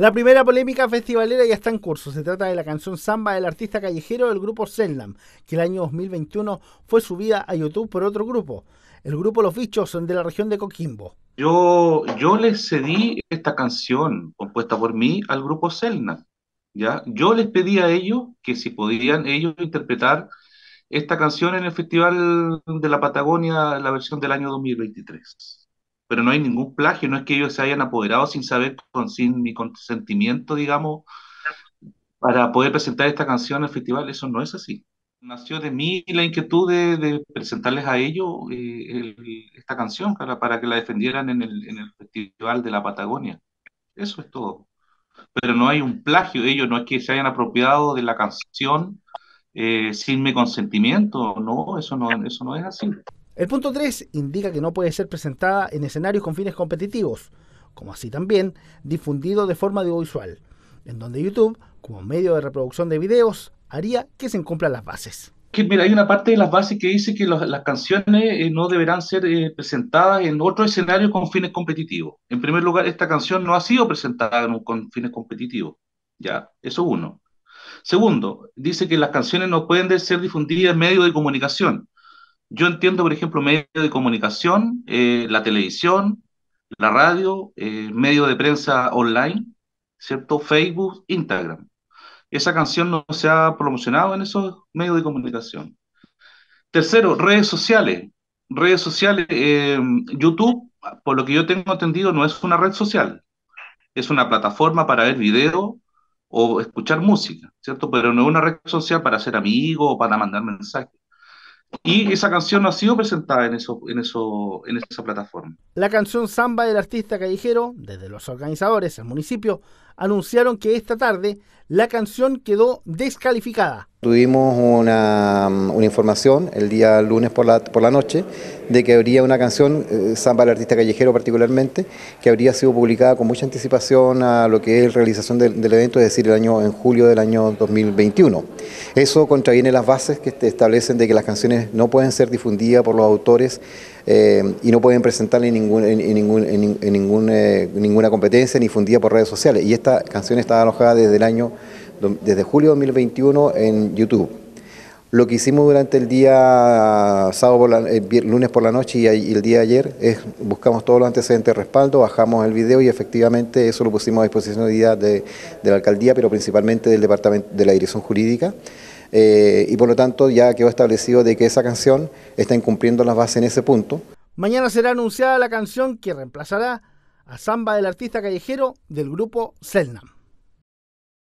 La primera polémica festivalera ya está en curso. Se trata de la canción Samba del artista callejero del grupo Zenlam, que el año 2021 fue subida a YouTube por otro grupo, el grupo Los Bichos de la región de Coquimbo. Yo, yo les cedí esta canción compuesta por mí al grupo Selnam. ¿ya? Yo les pedí a ellos que si podían ellos interpretar esta canción en el Festival de la Patagonia, la versión del año 2023 pero no hay ningún plagio, no es que ellos se hayan apoderado sin saber, sin mi consentimiento, digamos, para poder presentar esta canción al festival, eso no es así. Nació de mí la inquietud de, presentarles a ellos eh, esta canción para, que la defendieran en el, Festival de la Patagonia. Eso es todo. Pero no hay un plagio, de ellos no es que se hayan apropiado de la canción eh, sin mi consentimiento, no, eso no, eso no es así. El punto 3 indica que no puede ser presentada en escenarios con fines competitivos, como así también difundido de forma audiovisual, en donde YouTube, como medio de reproducción de videos, haría que se incumplan las bases. Que, mira, hay una parte de las bases que dice que las canciones eh, no deberán ser eh, presentadas en otro escenario con fines competitivos. En primer lugar, esta canción no ha sido presentada con fines competitivos. Ya, eso uno. Segundo, dice que las canciones no pueden ser difundidas en medios de comunicación. Yo entiendo, por ejemplo, medios de comunicación, eh, la televisión, la radio, eh, medios de prensa online, ¿cierto? Facebook, Instagram. Esa canción no se ha promocionado en esos medios de comunicación. Tercero, redes sociales. Redes sociales, em, YouTube, por lo que yo tengo entendido, no es una red social. Es una plataforma para ver video o escuchar música, ¿cierto? Pero no es una red social para ser amigo o para mandar mensajes. Y esa canción no ha sido presentada en, eso, en, esa plataforma. La canción Samba del artista callejero, desde los organizadores, el municipio, anunciaron que esta tarde la canción quedó descalificada. Tuvimos mm, una, información el día lunes por la, por la noche de que habría una canción, eh, Samba del Artista Callejero particularmente, que habría sido publicada con mucha anticipación a lo que es la realización del, evento, es decir, el año, en julio del año 2021. Eso contraviene las bases que establecen de que las canciones no pueden ser difundidas por los autores eh, y no pueden presentarle ningún, en, eh, ninguna competencia ni difundida por redes sociales. Y esta canción está alojada desde el año, desde julio de 2021 en YouTube. Lo que hicimos durante el día ah, sábado eh, lunes por la noche y, el día ayer es buscamos todos los antecedentes de respaldo, bajamos el video y efectivamente eso lo pusimos a disposición de, la alcaldía, pero principalmente del departamento de la dirección jurídica. Eh, y por lo tanto ya quedó establecido de que esa canción está incumpliendo las bases en ese punto. Mañana será anunciada la canción que reemplazará la Samba del artista callejero del grupo Selnam.